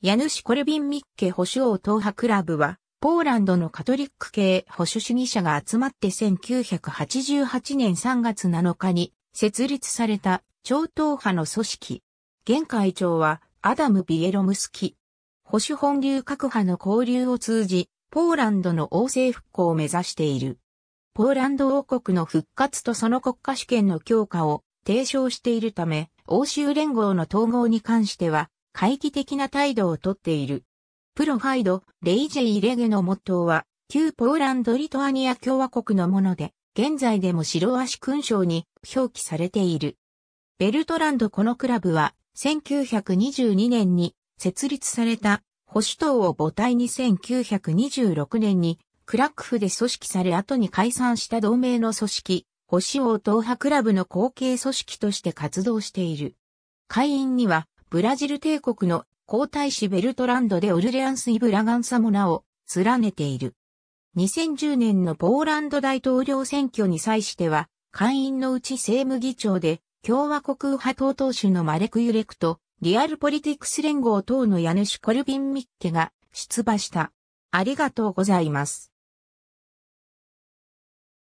ヤヌシ・コルビン・ミッケ保守王党派クラブは、ポーランドのカトリック系保守主義者が集まって1988年3月7日に設立された超党派の組織。現会長はアダム・ビエロムスキ。保守本流各派の交流を通じ、ポーランドの王政復興を目指している。ポーランド王国の復活とその国家主権の強化を提唱しているため、欧州連合の統合に関しては、懐疑的な態度をとっている。プロファイド、レイジェイレゲのモットーは、旧ポーランド・リトアニア共和国のもので、現在でも白足勲章に表記されている。ベルトランドこのクラブは、1922年に設立された保守党を母体に1926年にクラックフで組織され後に解散した同盟の組織、保守王党派クラブの後継組織として活動している。会員にはブラジル帝国の皇太子ベルトランドでオルレアンス・イブラガンサも名を連ねている。2010年のポーランド大統領選挙に際しては、会員のうち政務議長で、共和国右派党党首のマレク・ユレクと、リアルポリティクス連合等のヤヌシュ・コルビン・ミッケが出馬した。ありがとうございます。